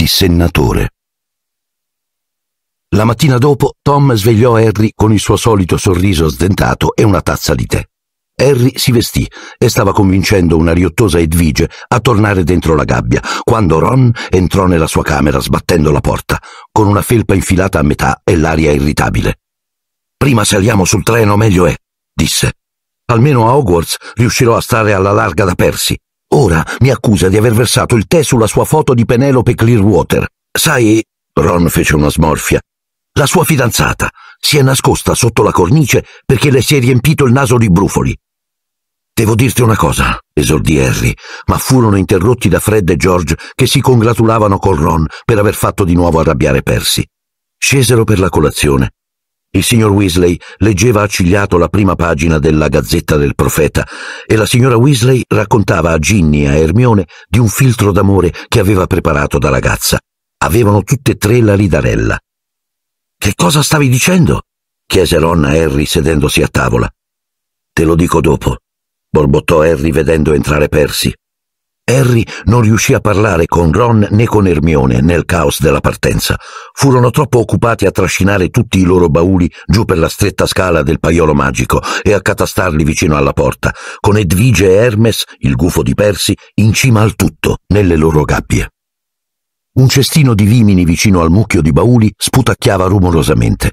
dissennatore. La mattina dopo Tom svegliò Harry con il suo solito sorriso sdentato e una tazza di tè. Harry si vestì e stava convincendo una riottosa Edvige a tornare dentro la gabbia, quando Ron entrò nella sua camera sbattendo la porta, con una felpa infilata a metà e l'aria irritabile. Prima saliamo sul treno meglio è, disse. Almeno a Hogwarts riuscirò a stare alla larga da Percy. Ora mi accusa di aver versato il tè sulla sua foto di Penelope Clearwater. Sai, Ron fece una smorfia. La sua fidanzata si è nascosta sotto la cornice perché le si è riempito il naso di brufoli. Devo dirti una cosa, esordì Harry, ma furono interrotti da Fred e George che si congratulavano con Ron per aver fatto di nuovo arrabbiare Percy. Scesero per la colazione il signor Weasley leggeva accigliato la prima pagina della Gazzetta del Profeta e la signora Weasley raccontava a Ginny e a Hermione di un filtro d'amore che aveva preparato da ragazza. Avevano tutte e tre la ridarella. Che cosa stavi dicendo? chiese Ron a Harry sedendosi a tavola. Te lo dico dopo, borbottò Harry vedendo entrare Percy. Harry non riuscì a parlare con Ron né con Hermione nel caos della partenza. Furono troppo occupati a trascinare tutti i loro bauli giù per la stretta scala del paiolo magico e a catastarli vicino alla porta, con Edvige e Hermes, il gufo di Persi, in cima al tutto, nelle loro gabbie. Un cestino di vimini vicino al mucchio di bauli sputacchiava rumorosamente.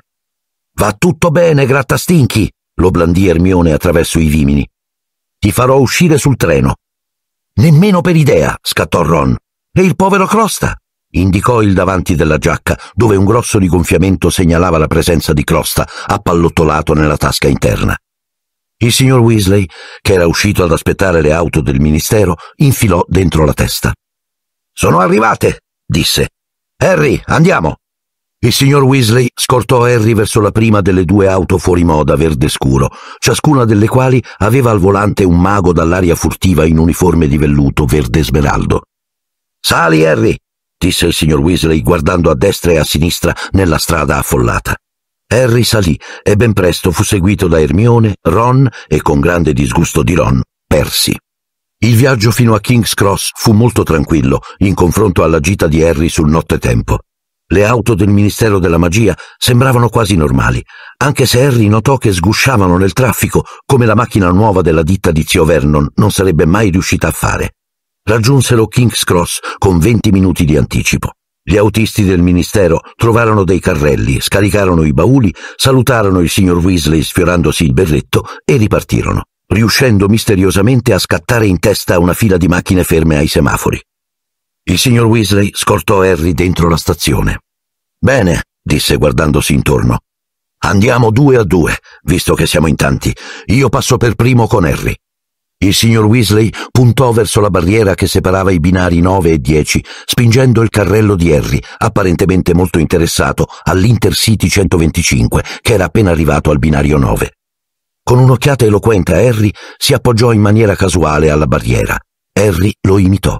Va tutto bene, grattastinchi! lo blandì Hermione attraverso i vimini. Ti farò uscire sul treno. Nemmeno per idea, scattò Ron. E il povero Crosta? Indicò il davanti della giacca, dove un grosso rigonfiamento segnalava la presenza di Crosta, appallottolato nella tasca interna. Il signor Weasley, che era uscito ad aspettare le auto del ministero, infilò dentro la testa. Sono arrivate, disse. Harry, andiamo. Il signor Weasley scortò Harry verso la prima delle due auto fuori moda verde scuro, ciascuna delle quali aveva al volante un mago dall'aria furtiva in uniforme di velluto verde smeraldo. Sali, Harry, disse il signor Weasley guardando a destra e a sinistra nella strada affollata. Harry salì e ben presto fu seguito da Hermione, Ron e, con grande disgusto di Ron, Percy. Il viaggio fino a King's Cross fu molto tranquillo in confronto alla gita di Harry sul nottetempo. Le auto del Ministero della Magia sembravano quasi normali, anche se Harry notò che sgusciavano nel traffico come la macchina nuova della ditta di zio Vernon non sarebbe mai riuscita a fare. Raggiunsero King's Cross con 20 minuti di anticipo. Gli autisti del ministero trovarono dei carrelli, scaricarono i bauli, salutarono il signor Weasley sfiorandosi il berretto e ripartirono, riuscendo misteriosamente a scattare in testa una fila di macchine ferme ai semafori. Il signor Weasley scortò Harry dentro la stazione. Bene, disse guardandosi intorno. Andiamo due a due, visto che siamo in tanti. Io passo per primo con Harry. Il signor Weasley puntò verso la barriera che separava i binari 9 e 10, spingendo il carrello di Harry, apparentemente molto interessato, all'Intercity 125, che era appena arrivato al binario 9. Con un'occhiata eloquente a Harry, si appoggiò in maniera casuale alla barriera. Harry lo imitò.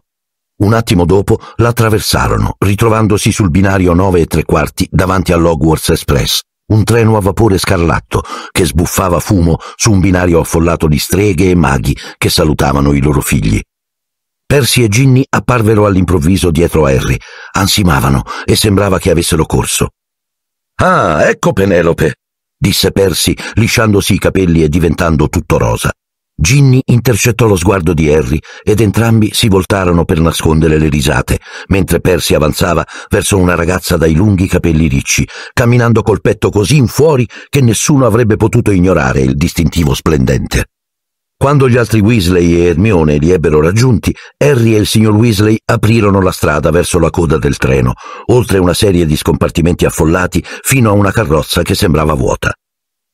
Un attimo dopo l'attraversarono, ritrovandosi sul binario 9 e tre quarti davanti all'Hogwarts Express, un treno a vapore scarlatto che sbuffava fumo su un binario affollato di streghe e maghi che salutavano i loro figli. Percy e Ginny apparvero all'improvviso dietro a Harry, ansimavano e sembrava che avessero corso. Ah, ecco Penelope, disse Percy, lisciandosi i capelli e diventando tutto rosa. Ginny intercettò lo sguardo di Harry ed entrambi si voltarono per nascondere le risate, mentre Percy avanzava verso una ragazza dai lunghi capelli ricci, camminando col petto così in fuori che nessuno avrebbe potuto ignorare il distintivo splendente. Quando gli altri Weasley e Hermione li ebbero raggiunti, Harry e il signor Weasley aprirono la strada verso la coda del treno, oltre una serie di scompartimenti affollati fino a una carrozza che sembrava vuota.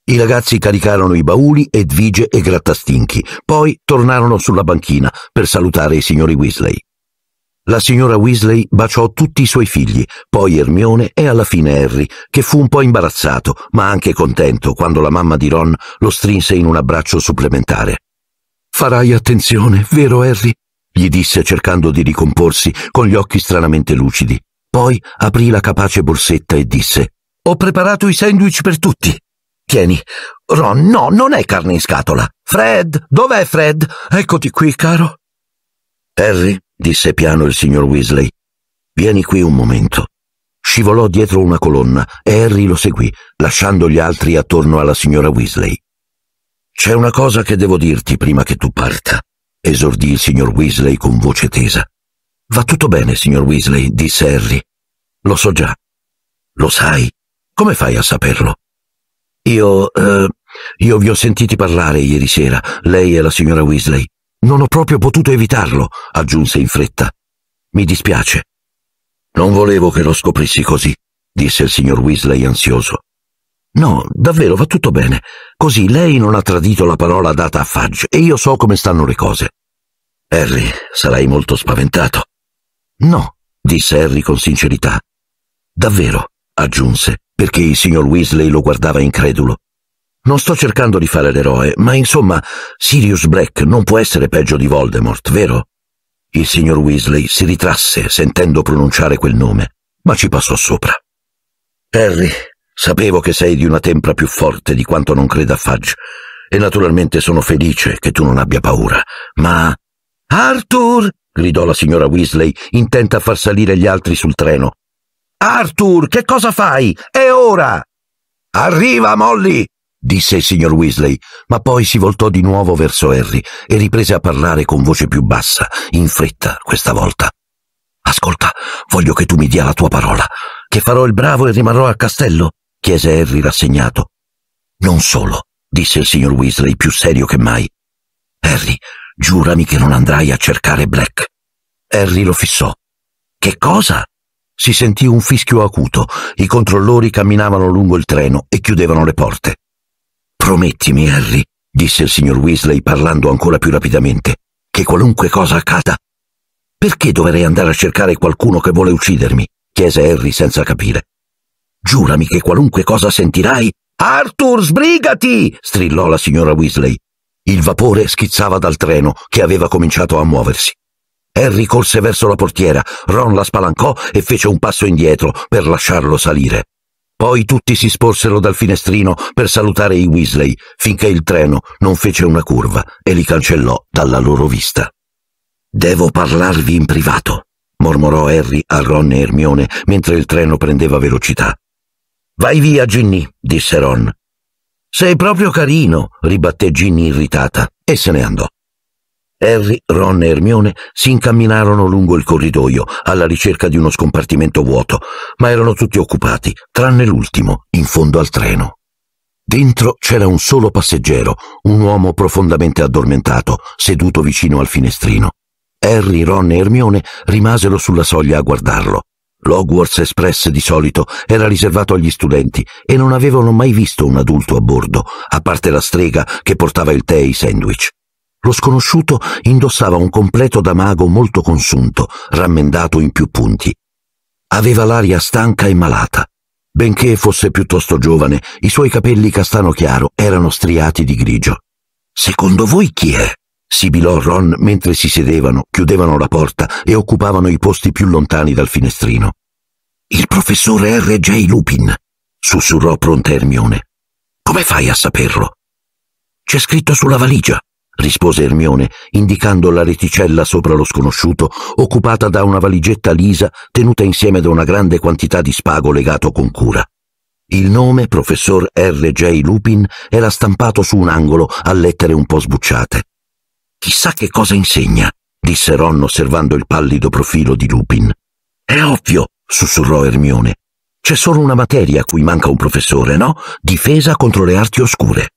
I ragazzi caricarono i bauli, Edvige e Grattastinchi, poi tornarono sulla banchina per salutare i signori Weasley. La signora Weasley baciò tutti i suoi figli, poi Ermione e alla fine Harry, che fu un po' imbarazzato, ma anche contento quando la mamma di Ron lo strinse in un abbraccio supplementare. Farai attenzione, vero Harry? gli disse cercando di ricomporsi con gli occhi stranamente lucidi. Poi aprì la capace borsetta e disse Ho preparato i sandwich per tutti. Tieni. Ron, no, non è carne in scatola. Fred, dov'è Fred? Eccoti qui, caro. Harry, disse piano il signor Weasley, vieni qui un momento. Scivolò dietro una colonna e Harry lo seguì, lasciando gli altri attorno alla signora Weasley. C'è una cosa che devo dirti prima che tu parta, esordì il signor Weasley con voce tesa. Va tutto bene, signor Weasley, disse Harry. Lo so già. Lo sai? Come fai a saperlo? Io, eh, io vi ho sentiti parlare ieri sera, lei e la signora Weasley. Non ho proprio potuto evitarlo, aggiunse in fretta. Mi dispiace. Non volevo che lo scoprissi così, disse il signor Weasley ansioso. No, davvero va tutto bene. Così lei non ha tradito la parola data a Fudge e io so come stanno le cose. Harry, sarai molto spaventato. No, disse Harry con sincerità. Davvero, aggiunse, perché il signor Weasley lo guardava incredulo. Non sto cercando di fare l'eroe, ma insomma, Sirius Black non può essere peggio di Voldemort, vero? Il signor Weasley si ritrasse sentendo pronunciare quel nome, ma ci passò sopra. Harry, sapevo che sei di una tempra più forte di quanto non creda Fudge, e naturalmente sono felice che tu non abbia paura, ma... Arthur! gridò la signora Weasley, intenta a far salire gli altri sul treno. Arthur, che cosa fai? È ora! Arriva, Molly! disse il signor Weasley, ma poi si voltò di nuovo verso Harry e riprese a parlare con voce più bassa, in fretta questa volta. Ascolta, voglio che tu mi dia la tua parola, che farò il bravo e rimarrò al castello, chiese Harry rassegnato. Non solo, disse il signor Weasley più serio che mai. Harry, giurami che non andrai a cercare Black. Harry lo fissò. Che cosa? Si sentì un fischio acuto. I controllori camminavano lungo il treno e chiudevano le porte. Promettimi, Harry, disse il signor Weasley parlando ancora più rapidamente, che qualunque cosa accada. Perché dovrei andare a cercare qualcuno che vuole uccidermi? chiese Harry senza capire. Giurami che qualunque cosa sentirai. Arthur, sbrigati! strillò la signora Weasley. Il vapore schizzava dal treno che aveva cominciato a muoversi. Harry corse verso la portiera, Ron la spalancò e fece un passo indietro per lasciarlo salire. Poi tutti si sporsero dal finestrino per salutare i Weasley, finché il treno non fece una curva e li cancellò dalla loro vista. Devo parlarvi in privato, mormorò Harry a Ron e Hermione mentre il treno prendeva velocità. Vai via, Ginny, disse Ron. Sei proprio carino, ribatté Ginny irritata e se ne andò. Harry, Ron e Hermione si incamminarono lungo il corridoio alla ricerca di uno scompartimento vuoto, ma erano tutti occupati, tranne l'ultimo, in fondo al treno. Dentro c'era un solo passeggero, un uomo profondamente addormentato, seduto vicino al finestrino. Harry, Ron e Hermione rimasero sulla soglia a guardarlo. L'Hogwarts Express di solito era riservato agli studenti e non avevano mai visto un adulto a bordo, a parte la strega che portava il tè e i sandwich. Lo sconosciuto indossava un completo da mago molto consunto, rammendato in più punti. Aveva l'aria stanca e malata. Benché fosse piuttosto giovane, i suoi capelli castano chiaro erano striati di grigio. Secondo voi chi è? sibilò Ron mentre si sedevano, chiudevano la porta e occupavano i posti più lontani dal finestrino. Il professore R.J. Lupin, sussurrò pronta Hermione. Come fai a saperlo? C'è scritto sulla valigia rispose Ermione, indicando la reticella sopra lo sconosciuto, occupata da una valigetta lisa tenuta insieme da una grande quantità di spago legato con cura. Il nome, professor R.J. Lupin, era stampato su un angolo a lettere un po' sbucciate. Chissà che cosa insegna, disse Ron osservando il pallido profilo di Lupin. È ovvio, sussurrò Ermione. C'è solo una materia a cui manca un professore, no? Difesa contro le arti oscure.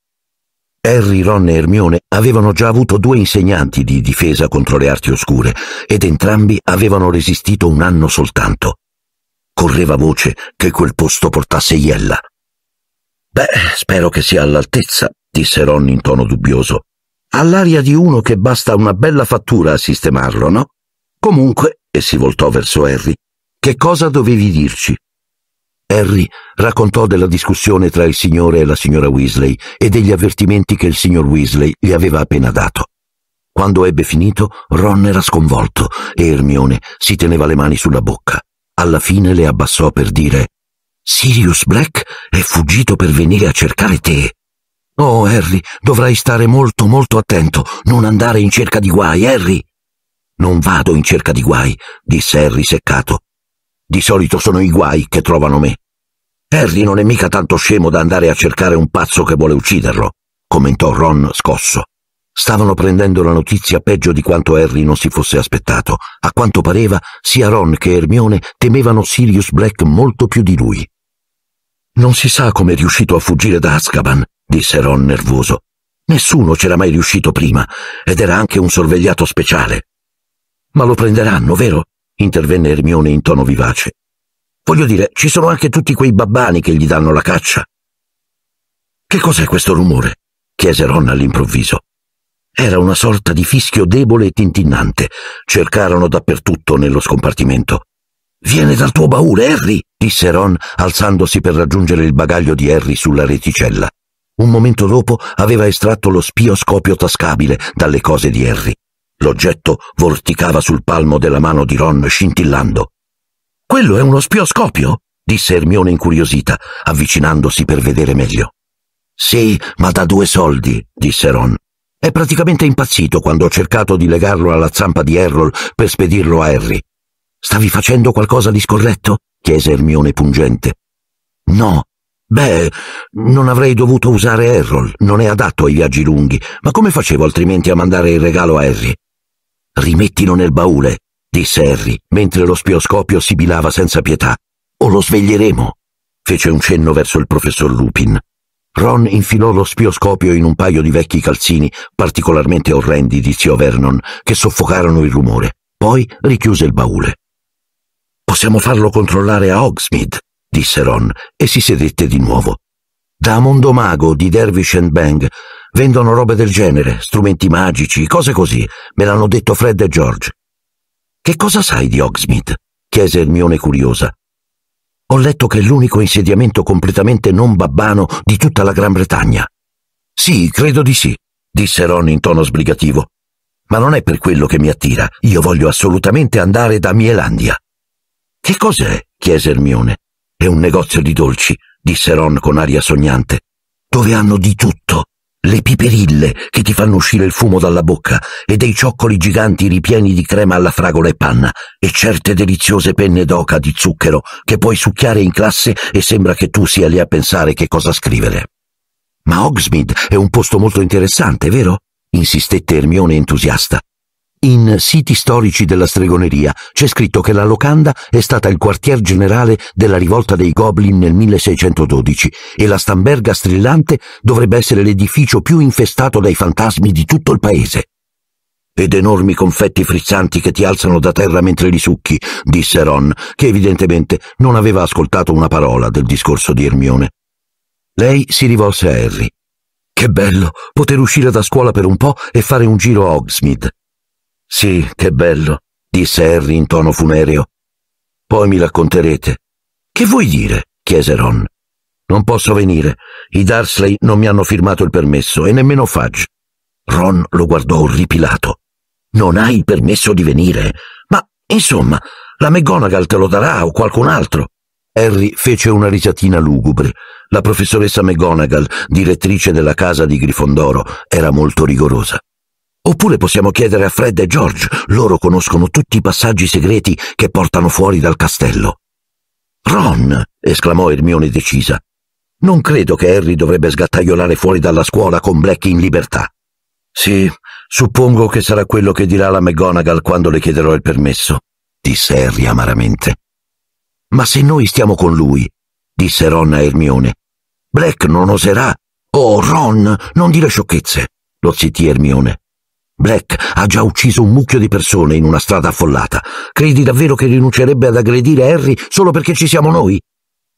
Harry, Ron e Hermione avevano già avuto due insegnanti di difesa contro le arti oscure ed entrambi avevano resistito un anno soltanto. Correva voce che quel posto portasse Iella. Beh, spero che sia all'altezza, disse Ron in tono dubbioso. All'aria di uno che basta una bella fattura a sistemarlo, no? Comunque, e si voltò verso Harry, che cosa dovevi dirci? Harry raccontò della discussione tra il signore e la signora Weasley e degli avvertimenti che il signor Weasley gli aveva appena dato. Quando ebbe finito, Ron era sconvolto e Ermione si teneva le mani sulla bocca. Alla fine le abbassò per dire Sirius Black è fuggito per venire a cercare te. Oh, Harry, dovrai stare molto, molto attento, non andare in cerca di guai, Harry. Non vado in cerca di guai, disse Harry seccato. Di solito sono i guai che trovano me. Harry non è mica tanto scemo da andare a cercare un pazzo che vuole ucciderlo, commentò Ron scosso. Stavano prendendo la notizia peggio di quanto Harry non si fosse aspettato. A quanto pareva, sia Ron che Hermione temevano Sirius Black molto più di lui. Non si sa come è riuscito a fuggire da Azkaban, disse Ron nervoso. Nessuno c'era mai riuscito prima, ed era anche un sorvegliato speciale. Ma lo prenderanno, vero? intervenne Ermione in tono vivace. Voglio dire, ci sono anche tutti quei babbani che gli danno la caccia. Che cos'è questo rumore? chiese Ron all'improvviso. Era una sorta di fischio debole e tintinnante. Cercarono dappertutto nello scompartimento. Viene dal tuo baule, Harry, disse Ron, alzandosi per raggiungere il bagaglio di Harry sulla reticella. Un momento dopo aveva estratto lo spioscopio tascabile dalle cose di Harry. L'oggetto vorticava sul palmo della mano di Ron scintillando. Quello è uno spioscopio? disse Ermione incuriosita, avvicinandosi per vedere meglio. Sì, ma da due soldi, disse Ron. È praticamente impazzito quando ho cercato di legarlo alla zampa di Errol per spedirlo a Harry. Stavi facendo qualcosa di scorretto? chiese Ermione pungente. No. Beh, non avrei dovuto usare Errol, non è adatto ai viaggi lunghi, ma come facevo altrimenti a mandare il regalo a Harry? Rimettilo nel baule, disse Harry, mentre lo spioscopio sibilava senza pietà. O lo sveglieremo. Fece un cenno verso il professor Lupin. Ron infilò lo spioscopio in un paio di vecchi calzini particolarmente orrendi di zio Vernon, che soffocarono il rumore. Poi richiuse il baule. Possiamo farlo controllare a Hogsmeade, disse Ron, e si sedette di nuovo. Da Mondomago di Dervish and Bang Vendono robe del genere, strumenti magici, cose così. Me l'hanno detto Fred e George. Che cosa sai di Hogsmeade? chiese Hermione curiosa. Ho letto che è l'unico insediamento completamente non babbano di tutta la Gran Bretagna. Sì, credo di sì, disse Ron in tono sbrigativo. Ma non è per quello che mi attira. Io voglio assolutamente andare da Mielandia. Che cos'è? chiese Hermione. È un negozio di dolci, disse Ron con aria sognante, dove hanno di tutto le piperille che ti fanno uscire il fumo dalla bocca e dei cioccoli giganti ripieni di crema alla fragola e panna e certe deliziose penne d'oca di zucchero che puoi succhiare in classe e sembra che tu sia lì a pensare che cosa scrivere. Ma Hogsmeade è un posto molto interessante, vero? insistette Ermione entusiasta. In siti storici della stregoneria c'è scritto che la locanda è stata il quartier generale della rivolta dei Goblin nel 1612 e la Stamberga strillante dovrebbe essere l'edificio più infestato dai fantasmi di tutto il paese. Ed enormi confetti frizzanti che ti alzano da terra mentre li succhi, disse Ron, che evidentemente non aveva ascoltato una parola del discorso di Ermione. Lei si rivolse a Harry. Che bello poter uscire da scuola per un po' e fare un giro a Hogsmeade. Sì, che bello, disse Harry in tono funereo. Poi mi racconterete. Che vuoi dire? chiese Ron. Non posso venire. I Darsley non mi hanno firmato il permesso e nemmeno Fudge. Ron lo guardò orripilato. Non hai il permesso di venire? Ma, insomma, la McGonagall te lo darà o qualcun altro. Harry fece una risatina lugubre. La professoressa McGonagall, direttrice della casa di Grifondoro, era molto rigorosa. Oppure possiamo chiedere a Fred e George, loro conoscono tutti i passaggi segreti che portano fuori dal castello. Ron! esclamò Ermione decisa. Non credo che Harry dovrebbe sgattaiolare fuori dalla scuola con Black in libertà. Sì, suppongo che sarà quello che dirà la McGonagall quando le chiederò il permesso, disse Harry amaramente. Ma se noi stiamo con lui, disse Ron a Ermione, Black non oserà. Oh, Ron, non dire sciocchezze, lo zittì Ermione. Black ha già ucciso un mucchio di persone in una strada affollata. Credi davvero che rinuncerebbe ad aggredire Harry solo perché ci siamo noi?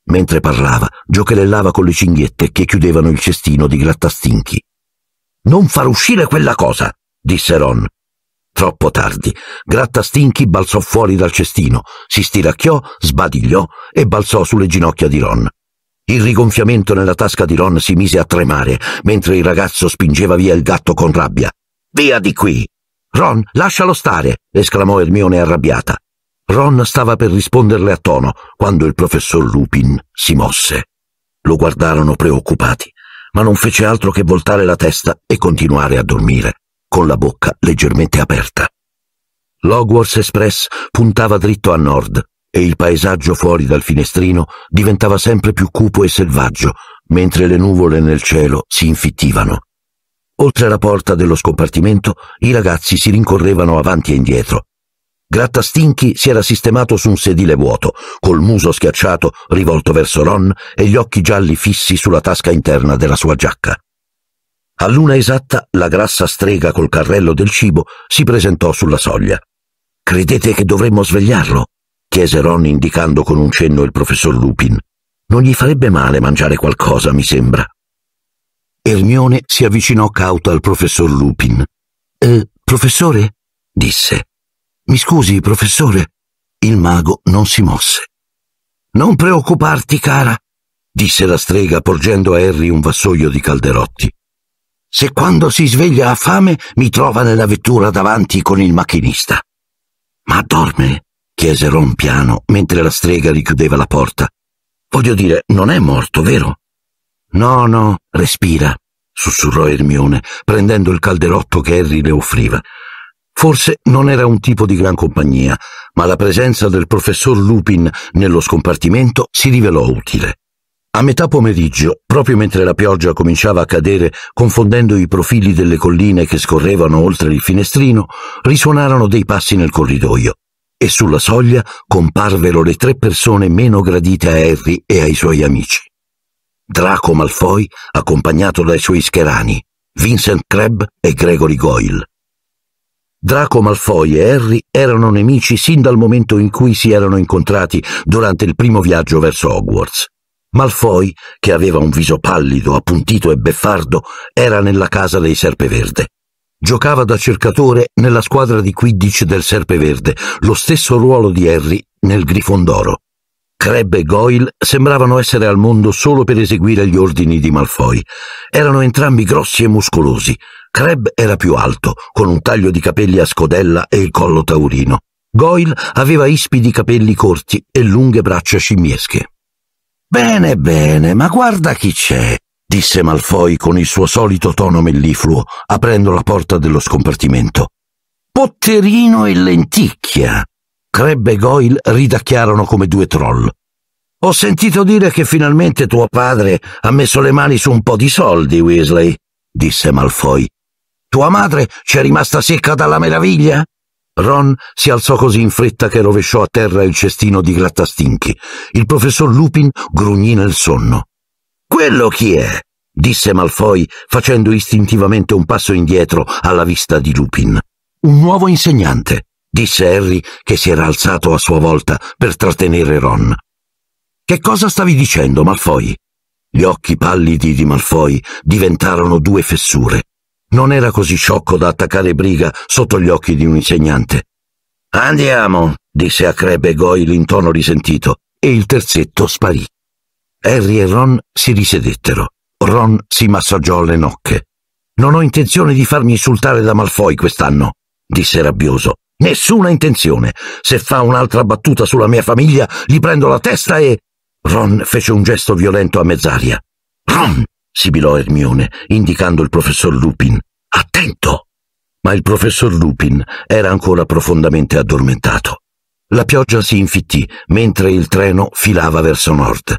Mentre parlava, giocherellava con le cinghiette che chiudevano il cestino di grattastinchi. Non far uscire quella cosa, disse Ron. Troppo tardi. Grattastinchi balzò fuori dal cestino, si stiracchiò, sbadigliò e balzò sulle ginocchia di Ron. Il rigonfiamento nella tasca di Ron si mise a tremare mentre il ragazzo spingeva via il gatto con rabbia. Via di qui! Ron, lascialo stare! esclamò Ermione arrabbiata. Ron stava per risponderle a tono quando il professor Lupin si mosse. Lo guardarono preoccupati, ma non fece altro che voltare la testa e continuare a dormire, con la bocca leggermente aperta. L'Hogwarts Express puntava dritto a nord e il paesaggio fuori dal finestrino diventava sempre più cupo e selvaggio, mentre le nuvole nel cielo si infittivano. Oltre la porta dello scompartimento, i ragazzi si rincorrevano avanti e indietro. Grattastinchi si era sistemato su un sedile vuoto, col muso schiacciato, rivolto verso Ron e gli occhi gialli fissi sulla tasca interna della sua giacca. All'una esatta, la grassa strega col carrello del cibo si presentò sulla soglia. Credete che dovremmo svegliarlo? chiese Ron indicando con un cenno il professor Lupin. Non gli farebbe male mangiare qualcosa, mi sembra. Ermione si avvicinò cauta al professor Lupin. Eh, professore? disse. Mi scusi, professore. Il mago non si mosse. Non preoccuparti, cara, disse la strega porgendo a Harry un vassoio di calderotti. Se quando si sveglia a fame mi trova nella vettura davanti con il macchinista. Ma dorme? chiese Ron piano mentre la strega richiudeva la porta. Voglio dire, non è morto, vero? No, no, respira, sussurrò Ermione, prendendo il calderotto che Harry le offriva. Forse non era un tipo di gran compagnia, ma la presenza del professor Lupin nello scompartimento si rivelò utile. A metà pomeriggio, proprio mentre la pioggia cominciava a cadere, confondendo i profili delle colline che scorrevano oltre il finestrino, risuonarono dei passi nel corridoio e sulla soglia comparvero le tre persone meno gradite a Harry e ai suoi amici. Draco Malfoy accompagnato dai suoi scherani, Vincent Crabbe e Gregory Goyle. Draco Malfoy e Harry erano nemici sin dal momento in cui si erano incontrati durante il primo viaggio verso Hogwarts. Malfoy, che aveva un viso pallido, appuntito e beffardo, era nella casa dei Serpeverde. Giocava da cercatore nella squadra di Quidditch del Serpeverde, lo stesso ruolo di Harry nel Grifondoro. Crabbe e Goyle sembravano essere al mondo solo per eseguire gli ordini di Malfoy. Erano entrambi grossi e muscolosi. Crabbe era più alto, con un taglio di capelli a scodella e il collo taurino. Goyle aveva ispidi capelli corti e lunghe braccia scimmiesche. Bene, bene, ma guarda chi c'è, disse Malfoy con il suo solito tono mellifluo, aprendo la porta dello scompartimento. Potterino e lenticchia. Creb e Goyle ridacchiarono come due troll. Ho sentito dire che finalmente tuo padre ha messo le mani su un po' di soldi, Weasley, disse Malfoy. Tua madre ci è rimasta secca dalla meraviglia? Ron si alzò così in fretta che rovesciò a terra il cestino di grattastinchi. Il professor Lupin grugnì nel sonno. Quello chi è? disse Malfoy, facendo istintivamente un passo indietro alla vista di Lupin. Un nuovo insegnante disse Harry che si era alzato a sua volta per trattenere Ron. Che cosa stavi dicendo, Malfoy? Gli occhi pallidi di Malfoy diventarono due fessure. Non era così sciocco da attaccare briga sotto gli occhi di un insegnante. Andiamo, disse a e Goyle in tono risentito, e il terzetto sparì. Harry e Ron si risedettero. Ron si massaggiò le nocche. Non ho intenzione di farmi insultare da Malfoy quest'anno, disse rabbioso. Nessuna intenzione. Se fa un'altra battuta sulla mia famiglia, gli prendo la testa e... Ron fece un gesto violento a mezz'aria. Ron! sibilò Hermione, indicando il professor Lupin. Attento! Ma il professor Lupin era ancora profondamente addormentato. La pioggia si infittì mentre il treno filava verso nord.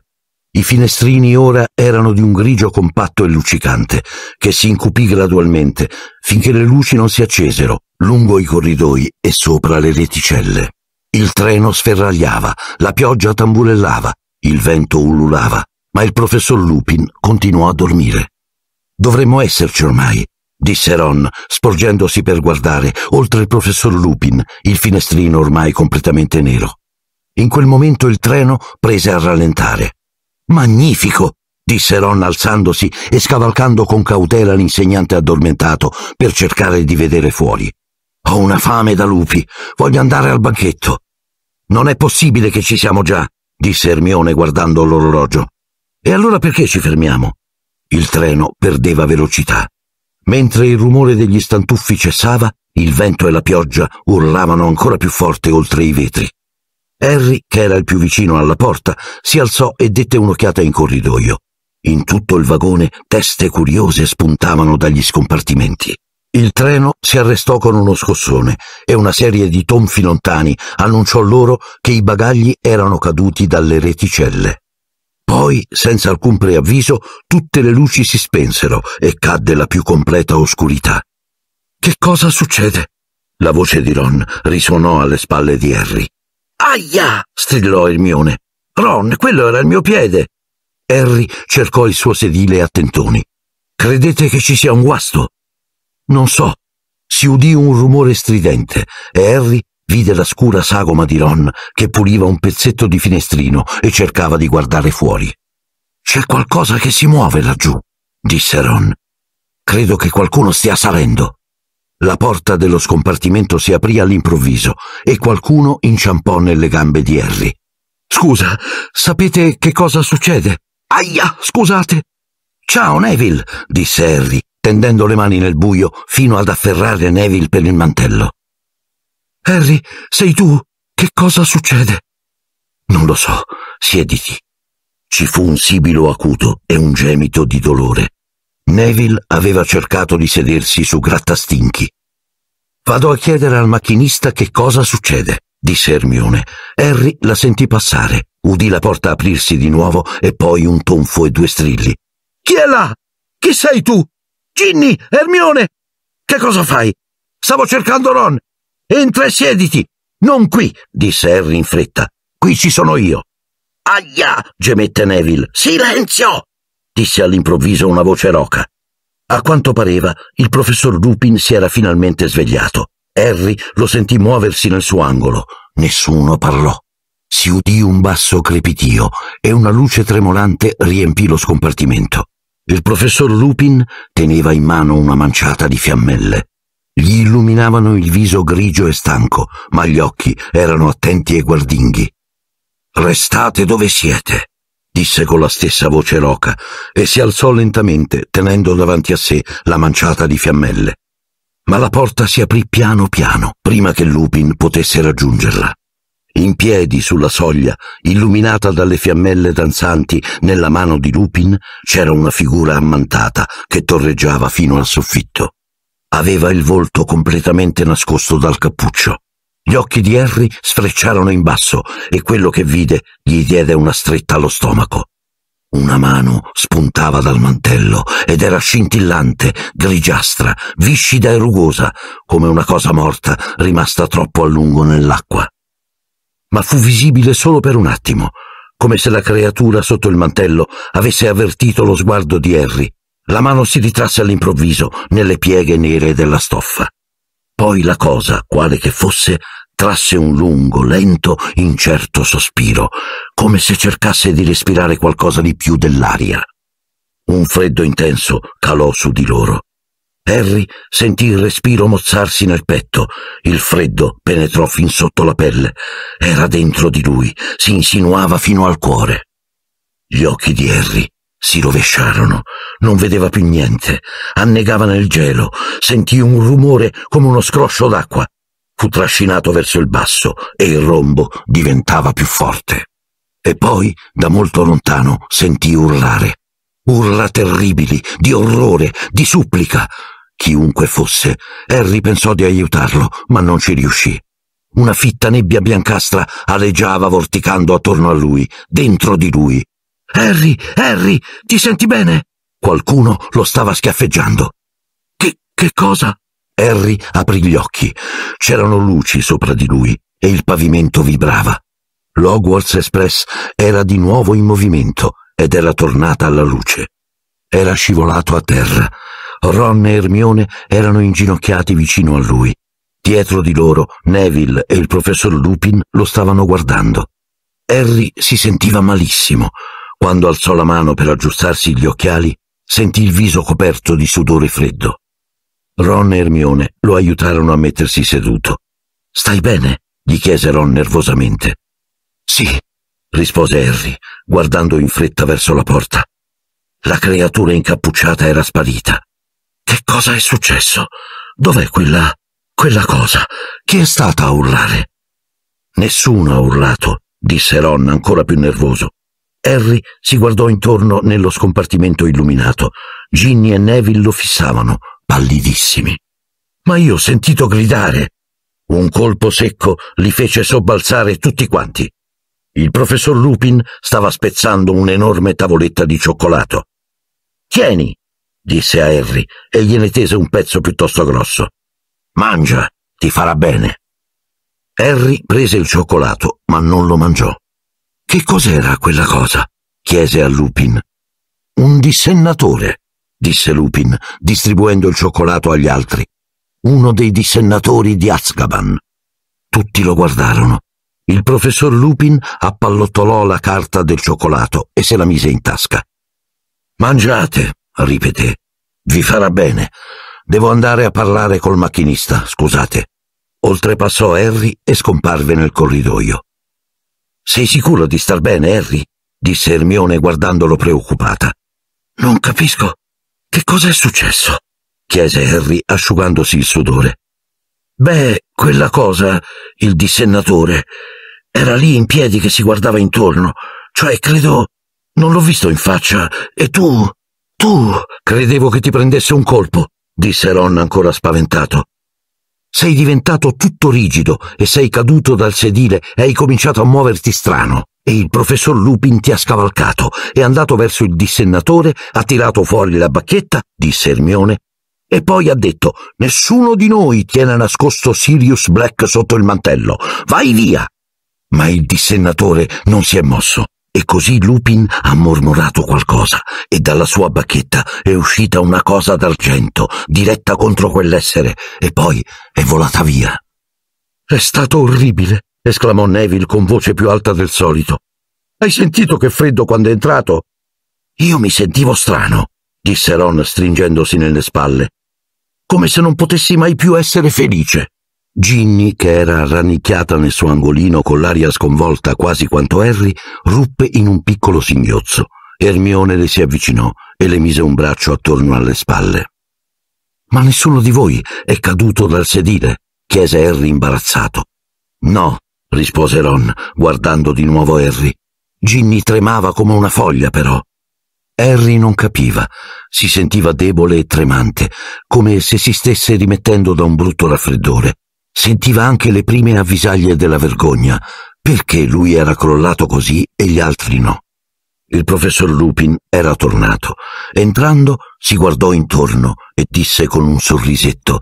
I finestrini ora erano di un grigio compatto e luccicante, che si incupì gradualmente finché le luci non si accesero lungo i corridoi e sopra le reticelle. Il treno sferragliava, la pioggia tamburellava, il vento ululava, ma il professor Lupin continuò a dormire. Dovremmo esserci ormai, disse Ron, sporgendosi per guardare, oltre il professor Lupin, il finestrino ormai completamente nero. In quel momento il treno prese a rallentare. Magnifico! disse Ron alzandosi e scavalcando con cautela l'insegnante addormentato per cercare di vedere fuori. Ho una fame da lupi. Voglio andare al banchetto. Non è possibile che ci siamo già, disse Ermione guardando l'orologio. E allora perché ci fermiamo? Il treno perdeva velocità. Mentre il rumore degli stantuffi cessava, il vento e la pioggia urlavano ancora più forte oltre i vetri. Harry, che era il più vicino alla porta, si alzò e dette un'occhiata in corridoio. In tutto il vagone teste curiose spuntavano dagli scompartimenti. Il treno si arrestò con uno scossone e una serie di tonfi lontani annunciò loro che i bagagli erano caduti dalle reticelle. Poi, senza alcun preavviso, tutte le luci si spensero e cadde la più completa oscurità. Che cosa succede? La voce di Ron risuonò alle spalle di Harry. Aia! strillò Ermione. Ron, quello era il mio piede. Harry cercò il suo sedile a tentoni. Credete che ci sia un guasto? Non so. Si udì un rumore stridente e Harry vide la scura sagoma di Ron che puliva un pezzetto di finestrino e cercava di guardare fuori. C'è qualcosa che si muove laggiù, disse Ron. Credo che qualcuno stia salendo. La porta dello scompartimento si aprì all'improvviso e qualcuno inciampò nelle gambe di Harry. Scusa, sapete che cosa succede? Aia, scusate. Ciao, Neville, disse Harry tendendo le mani nel buio fino ad afferrare Neville per il mantello. Harry, sei tu? Che cosa succede? Non lo so, siediti. Ci fu un sibilo acuto e un gemito di dolore. Neville aveva cercato di sedersi su grattastinchi. Vado a chiedere al macchinista che cosa succede, disse Hermione. Harry la sentì passare, udì la porta aprirsi di nuovo e poi un tonfo e due strilli. Chi è là? Chi sei tu? Ginny, Ermione! Che cosa fai? Stavo cercando Ron. Entra e siediti. Non qui, disse Harry in fretta. Qui ci sono io. Aia! gemette Neville. Silenzio! disse all'improvviso una voce roca. A quanto pareva, il professor Lupin si era finalmente svegliato. Harry lo sentì muoversi nel suo angolo. Nessuno parlò. Si udì un basso crepitio e una luce tremolante riempì lo scompartimento. Il professor Lupin teneva in mano una manciata di fiammelle. Gli illuminavano il viso grigio e stanco, ma gli occhi erano attenti e guardinghi. Restate dove siete, disse con la stessa voce roca, e si alzò lentamente, tenendo davanti a sé la manciata di fiammelle. Ma la porta si aprì piano piano, prima che Lupin potesse raggiungerla in piedi sulla soglia, illuminata dalle fiammelle danzanti nella mano di Lupin, c'era una figura ammantata che torreggiava fino al soffitto. Aveva il volto completamente nascosto dal cappuccio. Gli occhi di Harry sfrecciarono in basso e quello che vide gli diede una stretta allo stomaco. Una mano spuntava dal mantello ed era scintillante, grigiastra, viscida e rugosa, come una cosa morta rimasta troppo a lungo nell'acqua ma fu visibile solo per un attimo, come se la creatura sotto il mantello avesse avvertito lo sguardo di Harry. La mano si ritrasse all'improvviso nelle pieghe nere della stoffa. Poi la cosa, quale che fosse, trasse un lungo, lento, incerto sospiro, come se cercasse di respirare qualcosa di più dell'aria. Un freddo intenso calò su di loro. Harry sentì il respiro mozzarsi nel petto. Il freddo penetrò fin sotto la pelle. Era dentro di lui, si insinuava fino al cuore. Gli occhi di Harry si rovesciarono. Non vedeva più niente. Annegava nel gelo. Sentì un rumore come uno scroscio d'acqua. Fu trascinato verso il basso e il rombo diventava più forte. E poi, da molto lontano, sentì urlare. Urla terribili, di orrore, di supplica. Chiunque fosse, Harry pensò di aiutarlo, ma non ci riuscì. Una fitta nebbia biancastra aleggiava vorticando attorno a lui, dentro di lui. Harry, Harry, ti senti bene? Qualcuno lo stava schiaffeggiando. Che, che cosa? Harry aprì gli occhi. C'erano luci sopra di lui e il pavimento vibrava. L'Hogwarts Express era di nuovo in movimento ed era tornata alla luce. Era scivolato a terra. Ron e Hermione erano inginocchiati vicino a lui. Dietro di loro Neville e il professor Lupin lo stavano guardando. Harry si sentiva malissimo. Quando alzò la mano per aggiustarsi gli occhiali, sentì il viso coperto di sudore freddo. Ron e Hermione lo aiutarono a mettersi seduto. Stai bene? gli chiese Ron nervosamente. Sì, rispose Harry, guardando in fretta verso la porta. La creatura incappucciata era sparita. Che cosa è successo? Dov'è quella... quella cosa? Chi è stata a urlare? Nessuno ha urlato, disse Ron ancora più nervoso. Harry si guardò intorno nello scompartimento illuminato. Ginny e Neville lo fissavano, pallidissimi. Ma io ho sentito gridare. Un colpo secco li fece sobbalzare tutti quanti. Il professor Lupin stava spezzando un'enorme tavoletta di cioccolato. Tieni, disse a Harry e gliene tese un pezzo piuttosto grosso. Mangia, ti farà bene. Harry prese il cioccolato, ma non lo mangiò. Che cos'era quella cosa? chiese a Lupin. Un dissennatore, disse Lupin, distribuendo il cioccolato agli altri. Uno dei dissennatori di Azkaban. Tutti lo guardarono. Il professor Lupin appallottolò la carta del cioccolato e se la mise in tasca. Mangiate, ripeté. Vi farà bene. Devo andare a parlare col macchinista, scusate. Oltrepassò Harry e scomparve nel corridoio. Sei sicuro di star bene, Harry? disse Hermione guardandolo preoccupata. Non capisco. Che cosa è successo? chiese Harry asciugandosi il sudore. Beh, quella cosa, il dissennatore, era lì in piedi che si guardava intorno. Cioè, credo. Non l'ho visto in faccia. E tu. Tu. Credevo che ti prendesse un colpo, disse Ron ancora spaventato. Sei diventato tutto rigido e sei caduto dal sedile e hai cominciato a muoverti strano. E il professor Lupin ti ha scavalcato, è andato verso il dissennatore, ha tirato fuori la bacchetta, disse Ermione, e poi ha detto: Nessuno di noi tiene nascosto Sirius Black sotto il mantello. Vai via! Ma il dissennatore non si è mosso. E così Lupin ha mormorato qualcosa, e dalla sua bacchetta è uscita una cosa d'argento, diretta contro quell'essere, e poi è volata via. È stato orribile, esclamò Neville con voce più alta del solito. Hai sentito che freddo quando è entrato? Io mi sentivo strano, disse Ron stringendosi nelle spalle come se non potessi mai più essere felice. Ginny, che era rannicchiata nel suo angolino con l'aria sconvolta quasi quanto Harry, ruppe in un piccolo singhiozzo. Ermione le si avvicinò e le mise un braccio attorno alle spalle. Ma nessuno di voi è caduto dal sedile? chiese Harry imbarazzato. No, rispose Ron, guardando di nuovo Harry. Ginny tremava come una foglia, però. Harry non capiva, si sentiva debole e tremante, come se si stesse rimettendo da un brutto raffreddore. Sentiva anche le prime avvisaglie della vergogna. Perché lui era crollato così e gli altri no? Il professor Lupin era tornato. Entrando, si guardò intorno e disse con un sorrisetto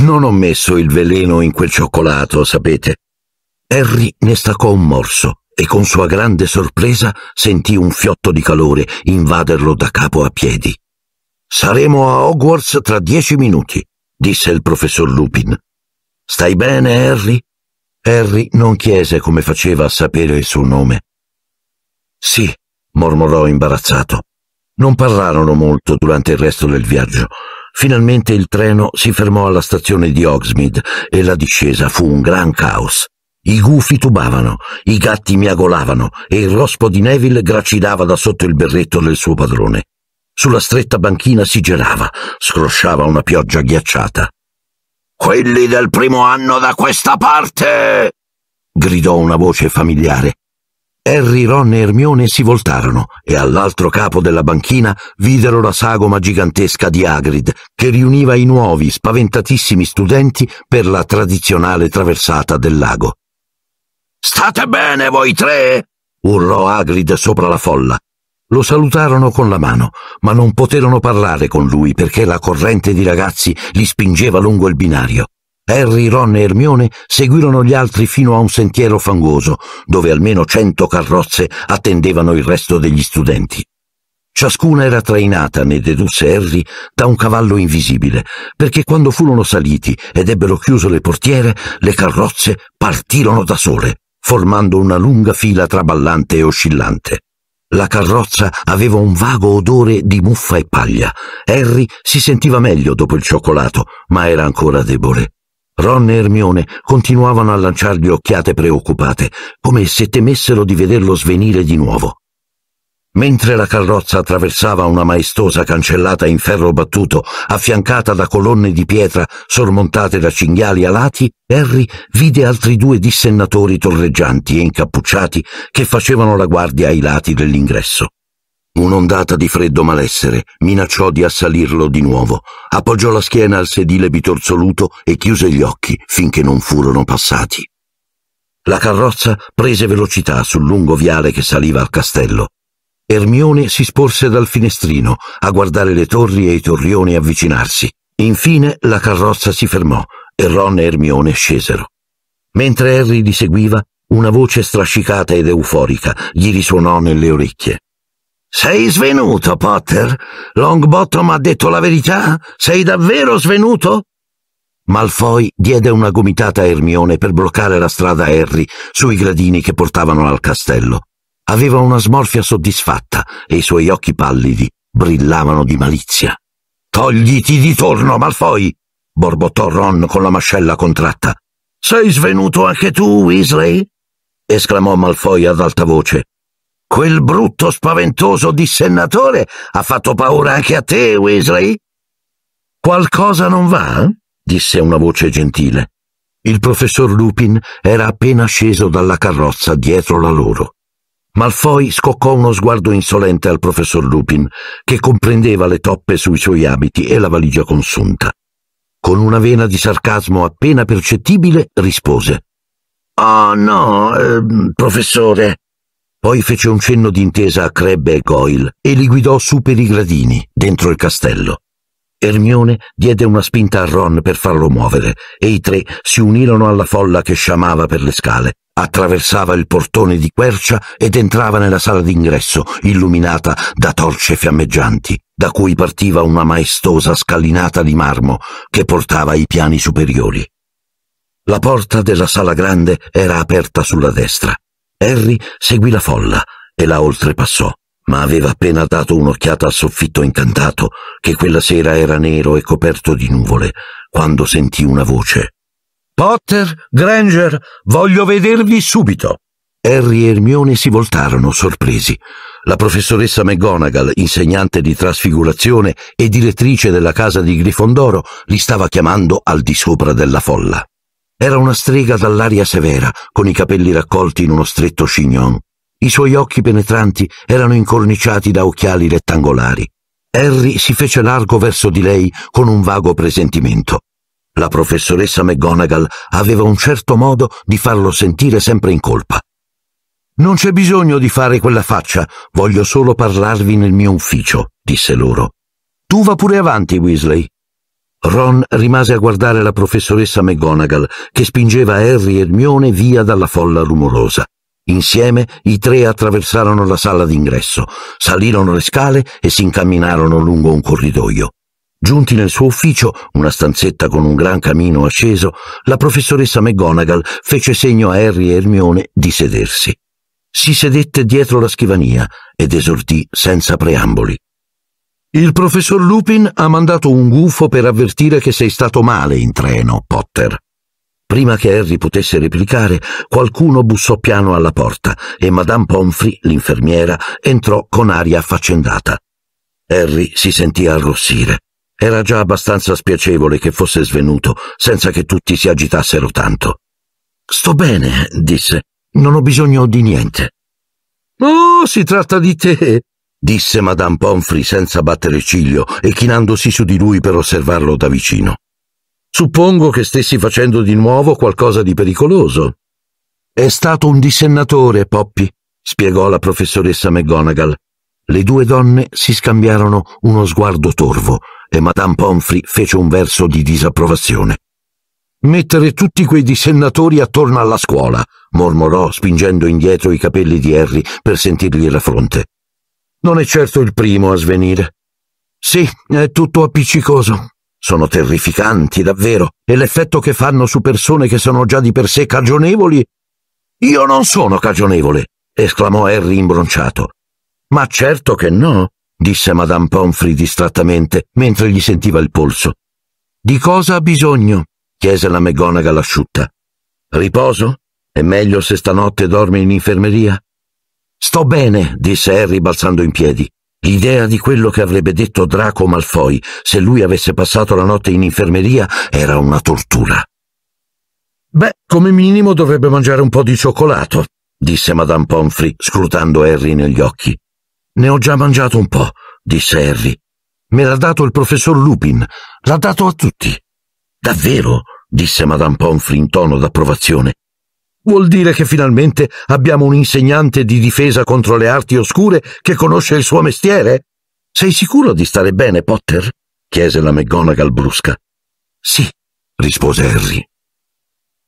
Non ho messo il veleno in quel cioccolato, sapete. Harry ne staccò un morso e con sua grande sorpresa sentì un fiotto di calore invaderlo da capo a piedi. Saremo a Hogwarts tra dieci minuti, disse il professor Lupin. Stai bene, Harry? Harry non chiese come faceva a sapere il suo nome. Sì, mormorò imbarazzato. Non parlarono molto durante il resto del viaggio. Finalmente il treno si fermò alla stazione di Hogsmeade e la discesa fu un gran caos. I gufi tubavano, i gatti miagolavano e il rospo di Neville gracidava da sotto il berretto del suo padrone. Sulla stretta banchina si gelava, scrosciava una pioggia ghiacciata. Quelli del primo anno da questa parte! gridò una voce familiare. Harry, Ron e Hermione si voltarono e all'altro capo della banchina videro la sagoma gigantesca di Agrid che riuniva i nuovi, spaventatissimi studenti per la tradizionale traversata del lago. State bene voi tre? urlò Agrid sopra la folla. Lo salutarono con la mano, ma non poterono parlare con lui perché la corrente di ragazzi li spingeva lungo il binario. Harry, Ron e Hermione seguirono gli altri fino a un sentiero fangoso, dove almeno cento carrozze attendevano il resto degli studenti. Ciascuna era trainata, ne dedusse Harry, da un cavallo invisibile, perché quando furono saliti ed ebbero chiuso le portiere, le carrozze partirono da sole formando una lunga fila traballante e oscillante. La carrozza aveva un vago odore di muffa e paglia. Harry si sentiva meglio dopo il cioccolato, ma era ancora debole. Ron e Hermione continuavano a lanciargli occhiate preoccupate, come se temessero di vederlo svenire di nuovo. Mentre la carrozza attraversava una maestosa cancellata in ferro battuto, affiancata da colonne di pietra sormontate da cinghiali alati, Harry vide altri due dissennatori torreggianti e incappucciati che facevano la guardia ai lati dell'ingresso. Un'ondata di freddo malessere minacciò di assalirlo di nuovo. Appoggiò la schiena al sedile bitorzoluto e chiuse gli occhi finché non furono passati. La carrozza prese velocità sul lungo viale che saliva al castello. Ermione si sporse dal finestrino a guardare le torri e i torrioni avvicinarsi. Infine la carrozza si fermò e Ron e Ermione scesero. Mentre Harry li seguiva, una voce strascicata ed euforica gli risuonò nelle orecchie. Sei svenuto, Potter? Longbottom ha detto la verità? Sei davvero svenuto? Malfoy diede una gomitata a Ermione per bloccare la strada a Harry sui gradini che portavano al castello. Aveva una smorfia soddisfatta e i suoi occhi pallidi brillavano di malizia. Togliti di torno, Malfoy! borbottò Ron con la mascella contratta. Sei svenuto anche tu, Weasley? esclamò Malfoy ad alta voce. Quel brutto spaventoso dissennatore ha fatto paura anche a te, Weasley? Qualcosa non va? disse una voce gentile. Il professor Lupin era appena sceso dalla carrozza dietro la loro. Malfoy scoccò uno sguardo insolente al professor Lupin, che comprendeva le toppe sui suoi abiti e la valigia consunta. Con una vena di sarcasmo appena percettibile rispose Ah oh, no, eh, professore. Poi fece un cenno d'intesa a Crebbe e Goyle e li guidò su per i gradini, dentro il castello. Ermione diede una spinta a Ron per farlo muovere e i tre si unirono alla folla che sciamava per le scale. Attraversava il portone di quercia ed entrava nella sala d'ingresso, illuminata da torce fiammeggianti, da cui partiva una maestosa scalinata di marmo che portava ai piani superiori. La porta della sala grande era aperta sulla destra. Harry seguì la folla e la oltrepassò, ma aveva appena dato un'occhiata al soffitto incantato, che quella sera era nero e coperto di nuvole, quando sentì una voce. Potter, Granger, voglio vedervi subito. Harry e Hermione si voltarono sorpresi. La professoressa McGonagall, insegnante di trasfigurazione e direttrice della casa di Grifondoro, li stava chiamando al di sopra della folla. Era una strega dall'aria severa, con i capelli raccolti in uno stretto chignon. I suoi occhi penetranti erano incorniciati da occhiali rettangolari. Harry si fece largo verso di lei con un vago presentimento. La professoressa McGonagall aveva un certo modo di farlo sentire sempre in colpa. Non c'è bisogno di fare quella faccia, voglio solo parlarvi nel mio ufficio, disse loro. Tu va pure avanti, Weasley. Ron rimase a guardare la professoressa McGonagall che spingeva Harry e Hermione via dalla folla rumorosa. Insieme i tre attraversarono la sala d'ingresso, salirono le scale e si incamminarono lungo un corridoio. Giunti nel suo ufficio, una stanzetta con un gran camino acceso, la professoressa McGonagall fece segno a Harry e Hermione di sedersi. Si sedette dietro la scrivania ed esordì senza preamboli. Il professor Lupin ha mandato un gufo per avvertire che sei stato male in treno, Potter. Prima che Harry potesse replicare, qualcuno bussò piano alla porta e Madame Pomfrey, l'infermiera, entrò con aria affaccendata. Harry si sentì arrossire. Era già abbastanza spiacevole che fosse svenuto, senza che tutti si agitassero tanto. Sto bene, disse, non ho bisogno di niente. Oh, si tratta di te, disse Madame Pomfrey senza battere ciglio e chinandosi su di lui per osservarlo da vicino. Suppongo che stessi facendo di nuovo qualcosa di pericoloso. È stato un dissennatore, Poppy, spiegò la professoressa McGonagall. Le due donne si scambiarono uno sguardo torvo e Madame Pomfrey fece un verso di disapprovazione. Mettere tutti quei dissennatori attorno alla scuola, mormorò, spingendo indietro i capelli di Harry per sentirgli la fronte. Non è certo il primo a svenire. Sì, è tutto appiccicoso. Sono terrificanti, davvero, e l'effetto che fanno su persone che sono già di per sé cagionevoli. Io non sono cagionevole, esclamò Harry imbronciato. Ma certo che no disse Madame Pomfrey distrattamente, mentre gli sentiva il polso. Di cosa ha bisogno? chiese la McGonagall asciutta. Riposo? È meglio se stanotte dorme in infermeria? Sto bene, disse Harry balzando in piedi. L'idea di quello che avrebbe detto Draco Malfoy se lui avesse passato la notte in infermeria era una tortura. Beh, come minimo dovrebbe mangiare un po' di cioccolato, disse Madame Pomfrey, scrutando Harry negli occhi. Ne ho già mangiato un po', disse Harry. Me l'ha dato il professor Lupin. L'ha dato a tutti. Davvero? disse Madame Pomfrey in tono d'approvazione. Vuol dire che finalmente abbiamo un insegnante di difesa contro le arti oscure che conosce il suo mestiere? Sei sicuro di stare bene, Potter? chiese la McGonagall brusca. Sì, rispose Harry.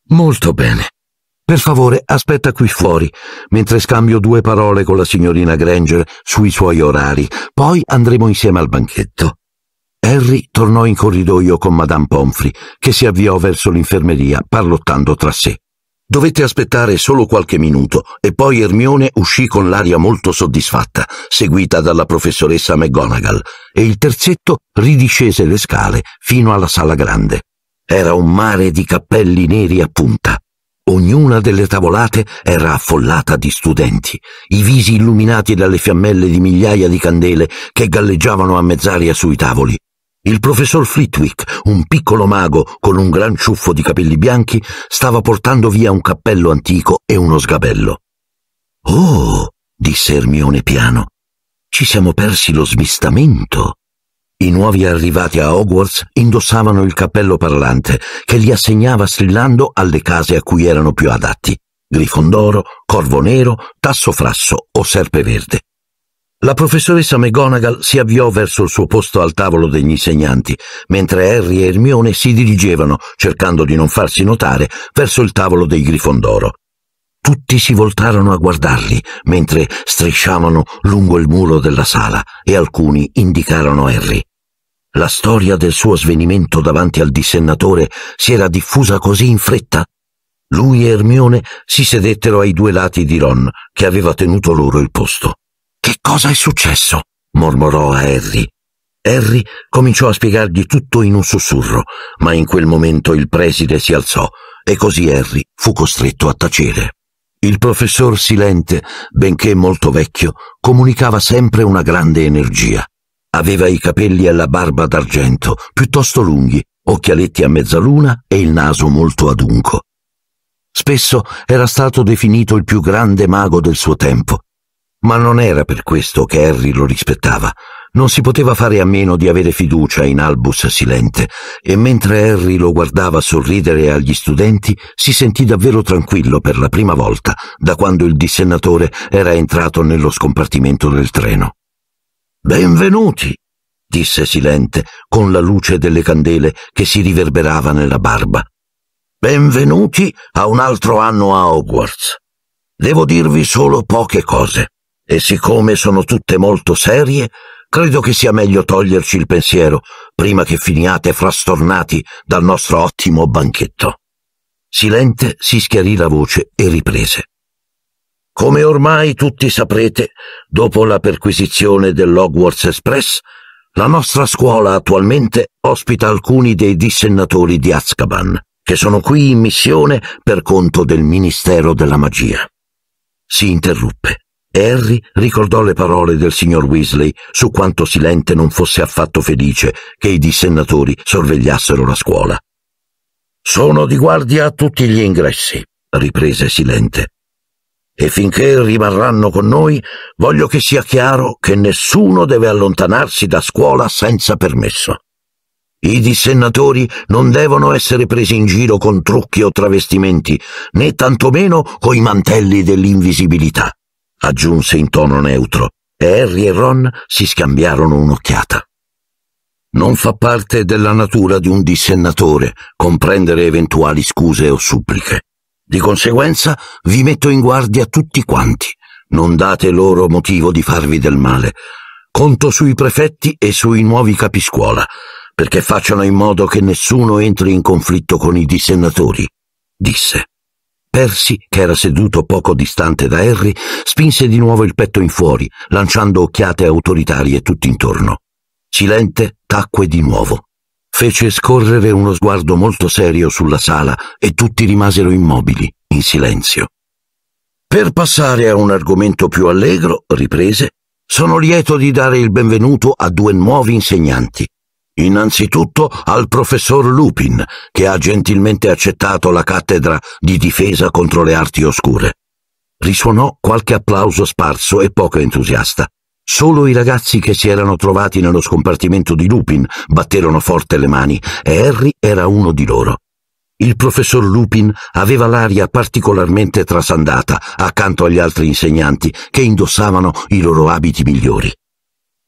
Molto bene. Per favore, aspetta qui fuori, mentre scambio due parole con la signorina Granger sui suoi orari. Poi andremo insieme al banchetto. Harry tornò in corridoio con Madame Pomfrey, che si avviò verso l'infermeria, parlottando tra sé. Dovette aspettare solo qualche minuto e poi Ermione uscì con l'aria molto soddisfatta, seguita dalla professoressa McGonagall, e il terzetto ridiscese le scale fino alla sala grande. Era un mare di cappelli neri a punta Ognuna delle tavolate era affollata di studenti, i visi illuminati dalle fiammelle di migliaia di candele che galleggiavano a mezz'aria sui tavoli. Il professor Flitwick, un piccolo mago con un gran ciuffo di capelli bianchi, stava portando via un cappello antico e uno sgabello. Oh, disse Ermione piano, ci siamo persi lo smistamento. I nuovi arrivati a Hogwarts indossavano il cappello parlante che li assegnava strillando alle case a cui erano più adatti: Grifondoro, Corvo Nero, Tasso Frasso o Serpe Verde. La professoressa McGonagall si avviò verso il suo posto al tavolo degli insegnanti, mentre Harry e Hermione si dirigevano, cercando di non farsi notare, verso il tavolo dei Grifondoro. Tutti si voltarono a guardarli mentre strisciavano lungo il muro della sala e alcuni indicarono Harry. La storia del suo svenimento davanti al dissennatore si era diffusa così in fretta? Lui e Ermione si sedettero ai due lati di Ron, che aveva tenuto loro il posto. Che cosa è successo? mormorò a Harry. Harry cominciò a spiegargli tutto in un sussurro, ma in quel momento il preside si alzò e così Harry fu costretto a tacere. Il professor Silente, benché molto vecchio, comunicava sempre una grande energia. Aveva i capelli e la barba d'argento, piuttosto lunghi, occhialetti a mezzaluna e il naso molto adunco. Spesso era stato definito il più grande mago del suo tempo, ma non era per questo che Harry lo rispettava. Non si poteva fare a meno di avere fiducia in Albus Silente, e mentre Harry lo guardava sorridere agli studenti, si sentì davvero tranquillo per la prima volta da quando il dissennatore era entrato nello scompartimento del treno. Benvenuti, disse silente, con la luce delle candele che si riverberava nella barba. Benvenuti a un altro anno a Hogwarts. Devo dirvi solo poche cose, e siccome sono tutte molto serie, credo che sia meglio toglierci il pensiero prima che finiate frastornati dal nostro ottimo banchetto. Silente si schiarì la voce e riprese. Come ormai tutti saprete, dopo la perquisizione dell'Hogwarts Express, la nostra scuola attualmente ospita alcuni dei dissennatori di Azkaban, che sono qui in missione per conto del Ministero della Magia. Si interruppe. Harry ricordò le parole del signor Weasley su quanto Silente non fosse affatto felice che i dissennatori sorvegliassero la scuola. Sono di guardia a tutti gli ingressi, riprese Silente e finché rimarranno con noi voglio che sia chiaro che nessuno deve allontanarsi da scuola senza permesso. I dissennatori non devono essere presi in giro con trucchi o travestimenti, né tantomeno coi mantelli dell'invisibilità, aggiunse in tono neutro, e Harry e Ron si scambiarono un'occhiata. Non fa parte della natura di un dissennatore comprendere eventuali scuse o suppliche. Di conseguenza vi metto in guardia tutti quanti. Non date loro motivo di farvi del male. Conto sui prefetti e sui nuovi capiscuola, perché facciano in modo che nessuno entri in conflitto con i dissenatori, disse. Percy, che era seduto poco distante da Harry, spinse di nuovo il petto in fuori, lanciando occhiate autoritarie tutt'intorno. Silente, tacque di nuovo fece scorrere uno sguardo molto serio sulla sala e tutti rimasero immobili, in silenzio. Per passare a un argomento più allegro, riprese, sono lieto di dare il benvenuto a due nuovi insegnanti. Innanzitutto al professor Lupin, che ha gentilmente accettato la cattedra di difesa contro le arti oscure. Risuonò qualche applauso sparso e poco entusiasta. Solo i ragazzi che si erano trovati nello scompartimento di Lupin batterono forte le mani e Harry era uno di loro. Il professor Lupin aveva l'aria particolarmente trasandata accanto agli altri insegnanti che indossavano i loro abiti migliori.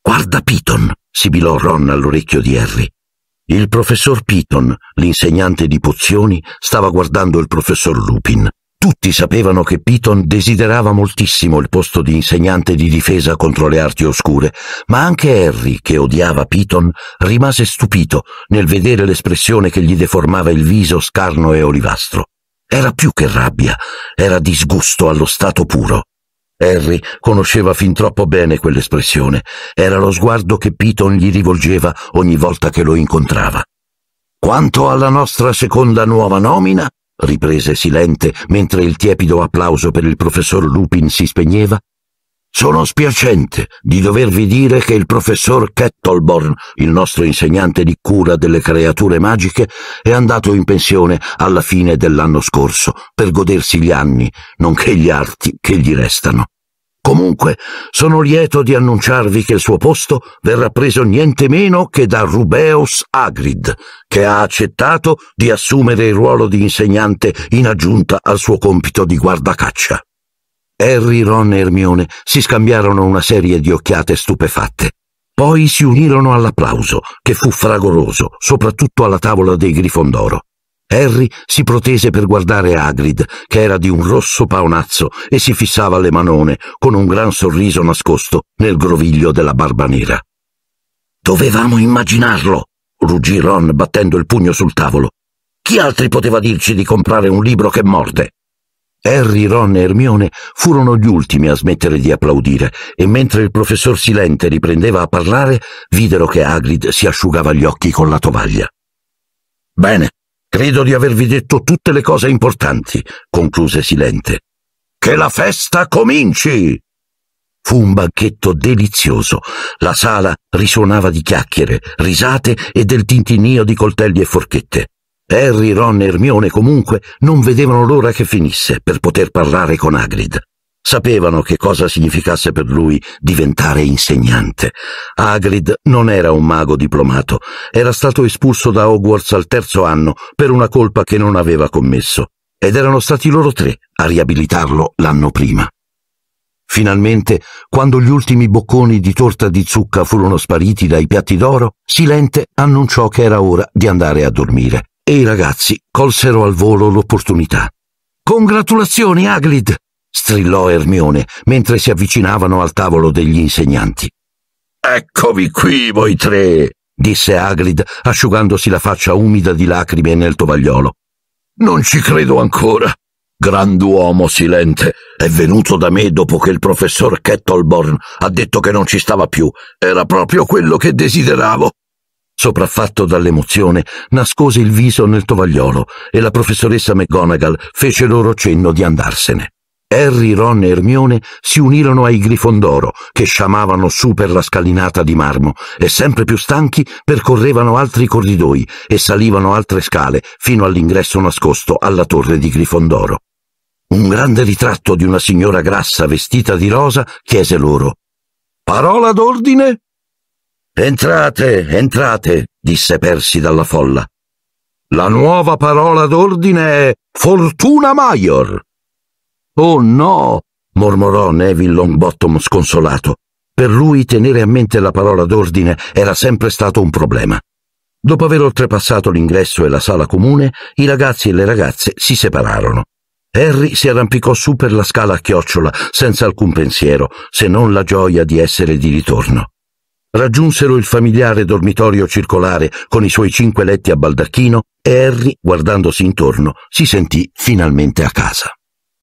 Guarda Piton, sibilò Ron all'orecchio di Harry. Il professor Piton, l'insegnante di pozioni, stava guardando il professor Lupin. Tutti sapevano che Piton desiderava moltissimo il posto di insegnante di difesa contro le arti oscure, ma anche Harry, che odiava Piton, rimase stupito nel vedere l'espressione che gli deformava il viso scarno e olivastro. Era più che rabbia, era disgusto allo stato puro. Harry conosceva fin troppo bene quell'espressione, era lo sguardo che Piton gli rivolgeva ogni volta che lo incontrava. Quanto alla nostra seconda nuova nomina, riprese silente mentre il tiepido applauso per il professor Lupin si spegneva, sono spiacente di dovervi dire che il professor Kettleborn, il nostro insegnante di cura delle creature magiche, è andato in pensione alla fine dell'anno scorso per godersi gli anni, nonché gli arti che gli restano. Comunque, sono lieto di annunciarvi che il suo posto verrà preso niente meno che da Rubeus Agrid, che ha accettato di assumere il ruolo di insegnante in aggiunta al suo compito di guardacaccia. Harry, Ron e Hermione si scambiarono una serie di occhiate stupefatte. Poi si unirono all'applauso, che fu fragoroso, soprattutto alla tavola dei Grifondoro. Harry si protese per guardare Hagrid, che era di un rosso paonazzo e si fissava le manone con un gran sorriso nascosto nel groviglio della barba nera. Dovevamo immaginarlo, ruggì Ron battendo il pugno sul tavolo. Chi altri poteva dirci di comprare un libro che morde? Harry, Ron e Hermione furono gli ultimi a smettere di applaudire e mentre il professor Silente riprendeva a parlare, videro che Hagrid si asciugava gli occhi con la tovaglia. Bene, Credo di avervi detto tutte le cose importanti, concluse Silente. Che la festa cominci! Fu un banchetto delizioso. La sala risuonava di chiacchiere, risate e del tintinnio di coltelli e forchette. Harry, Ron e Hermione comunque non vedevano l'ora che finisse per poter parlare con Agrid. Sapevano che cosa significasse per lui diventare insegnante. Hagrid non era un mago diplomato, era stato espulso da Hogwarts al terzo anno per una colpa che non aveva commesso, ed erano stati loro tre a riabilitarlo l'anno prima. Finalmente, quando gli ultimi bocconi di torta di zucca furono spariti dai piatti d'oro, Silente annunciò che era ora di andare a dormire e i ragazzi colsero al volo l'opportunità. Congratulazioni, Hagrid! strillò Ermione mentre si avvicinavano al tavolo degli insegnanti. Eccovi qui voi tre, disse Agrid, asciugandosi la faccia umida di lacrime nel tovagliolo. Non ci credo ancora. Grand'uomo silente è venuto da me dopo che il professor Kettleborn ha detto che non ci stava più. Era proprio quello che desideravo. Sopraffatto dall'emozione, nascose il viso nel tovagliolo e la professoressa McGonagall fece loro cenno di andarsene. Harry, Ron e Hermione si unirono ai Grifondoro, che sciamavano su per la scalinata di marmo, e sempre più stanchi percorrevano altri corridoi e salivano altre scale fino all'ingresso nascosto alla torre di Grifondoro. Un grande ritratto di una signora grassa vestita di rosa chiese loro Parola d'ordine? Entrate, entrate, disse Persi dalla folla. La nuova parola d'ordine è Fortuna Maior. Oh no! mormorò Neville Longbottom sconsolato. Per lui tenere a mente la parola d'ordine era sempre stato un problema. Dopo aver oltrepassato l'ingresso e la sala comune, i ragazzi e le ragazze si separarono. Harry si arrampicò su per la scala a chiocciola, senza alcun pensiero, se non la gioia di essere di ritorno. Raggiunsero il familiare dormitorio circolare con i suoi cinque letti a baldacchino e Harry, guardandosi intorno, si sentì finalmente a casa.